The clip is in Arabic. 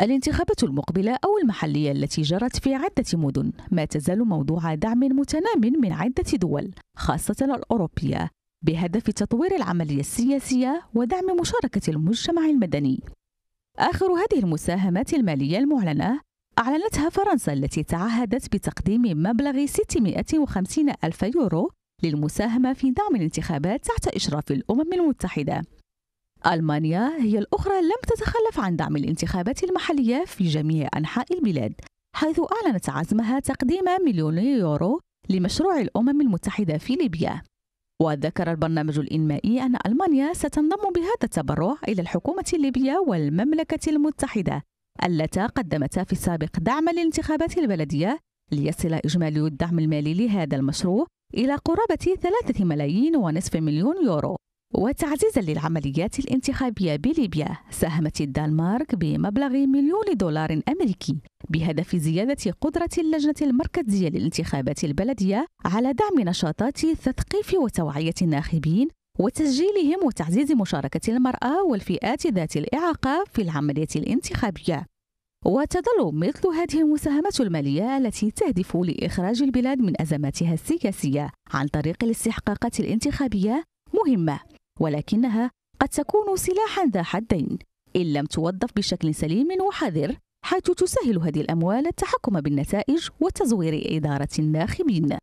الانتخابات المقبلة أو المحلية التي جرت في عدة مدن ما تزال موضوع دعم متنام من عدة دول خاصة الأوروبية بهدف تطوير العملية السياسية ودعم مشاركة المجتمع المدني. آخر هذه المساهمات المالية المعلنة أعلنتها فرنسا التي تعهدت بتقديم مبلغ 650 ألف يورو للمساهمة في دعم الانتخابات تحت إشراف الأمم المتحدة. ألمانيا هي الأخرى لم تتخلف عن دعم الانتخابات المحلية في جميع أنحاء البلاد حيث أعلنت عزمها تقديم مليوني يورو لمشروع الأمم المتحدة في ليبيا وذكر البرنامج الإنمائي أن ألمانيا ستنضم بهذا التبرع إلى الحكومة الليبية والمملكة المتحدة التي قدمتا في السابق دعم للانتخابات البلدية ليصل إجمالي الدعم المالي لهذا المشروع إلى قرابة ثلاثة ملايين ونصف مليون يورو وتعزيزا للعمليات الانتخابية بليبيا ساهمت الدنمارك بمبلغ مليون دولار أمريكي بهدف زيادة قدرة اللجنة المركزية للانتخابات البلدية على دعم نشاطات تثقيف وتوعية الناخبين وتسجيلهم وتعزيز مشاركة المرأة والفئات ذات الإعاقة في العملية الانتخابية وتظل مثل هذه المساهمة المالية التي تهدف لإخراج البلاد من أزماتها السياسية عن طريق الاستحقاقات الانتخابية مهمة ولكنها قد تكون سلاحا ذا حدين إن لم توظف بشكل سليم وحذر حيث تسهل هذه الأموال التحكم بالنتائج وتزوير إدارة الناخبين